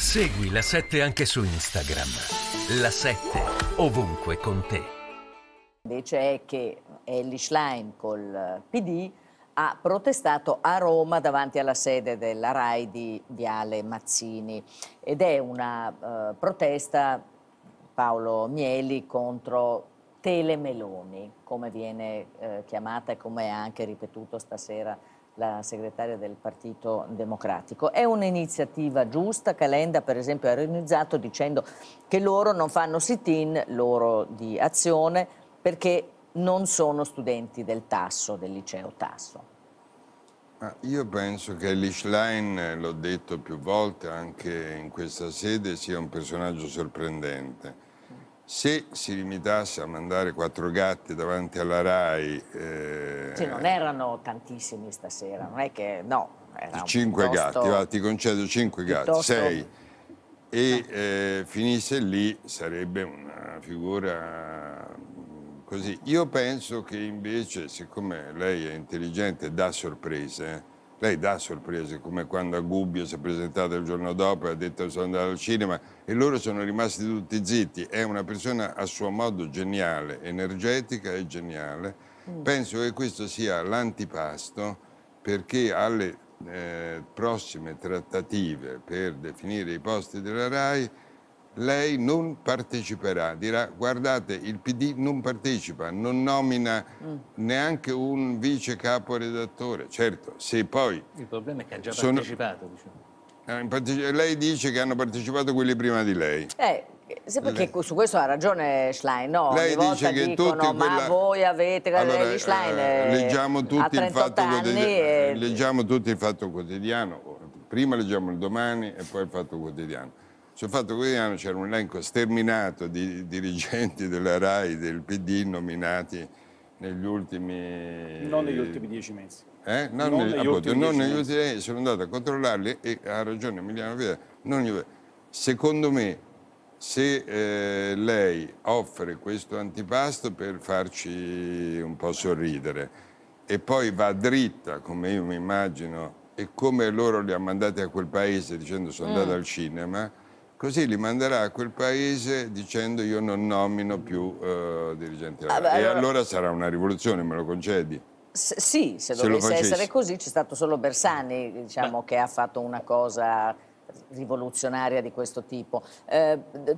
Segui la 7 anche su Instagram. La 7 ovunque con te. Invece è che Ellie Schlein col PD ha protestato a Roma davanti alla sede della RAI di Viale Mazzini ed è una eh, protesta Paolo Mieli contro Tele Meloni, come viene eh, chiamata e come è anche ripetuto stasera la segretaria del Partito Democratico. È un'iniziativa giusta, Calenda per esempio ha ironizzato dicendo che loro non fanno sit-in, loro di azione, perché non sono studenti del Tasso, del liceo Tasso. Ma io penso che Lischlein, l'ho detto più volte anche in questa sede, sia un personaggio sorprendente se si limitasse a mandare quattro gatti davanti alla RAI... Eh, cioè, non erano tantissimi stasera, non è che... no. Cinque gatti, ti concedo cinque gatti, sei. E no. Eh. eh, finisse lì sarebbe una figura mm, così. Io penso che invece, siccome lei è intelligente, dà sorprese eh, lei dà sorprese, come quando a Gubbio si è presentata il giorno dopo e ha detto che sono andato al cinema e loro sono rimasti tutti zitti. È una persona a suo modo geniale, energetica e geniale. Mm. Penso che questo sia l'antipasto perché alle eh, prossime trattative per definire i posti della RAI lei non parteciperà, dirà guardate il PD non partecipa, non nomina mm. neanche un vice caporedattore, certo se poi... Il problema è che ha già sono... partecipato. Diciamo. Eh, lei dice che hanno partecipato quelli prima di lei. Eh, perché lei. su questo ha ragione Schlein, no? Lei Ogni dice che dicono, tutti quella... ma voi avete allora, lei Schlein eh, eh leggiamo, tutti il fatto quotidiano, e... leggiamo tutti il fatto quotidiano, prima leggiamo il domani e poi il fatto quotidiano sul Fatto Quotidiano c'era un elenco sterminato di dirigenti della RAI, del PD, nominati negli ultimi... Non negli ultimi dieci mesi. Eh? Non, non, negli, appunto, ultimi non negli ultimi Sono andato a controllarli e ha ragione Emiliano Via. Gli... Secondo me, se eh, lei offre questo antipasto per farci un po' sorridere e poi va dritta, come io mi immagino, e come loro li ha mandati a quel paese dicendo sono mm. andato al cinema, Così li manderà a quel paese dicendo io non nomino più eh, dirigenti ah, beh, E allora... sarà una rivoluzione, me lo concedi? S sì, se, se dovesse essere così, c'è stato solo Bersani diciamo, che ha fatto una cosa rivoluzionaria di questo tipo. Eh,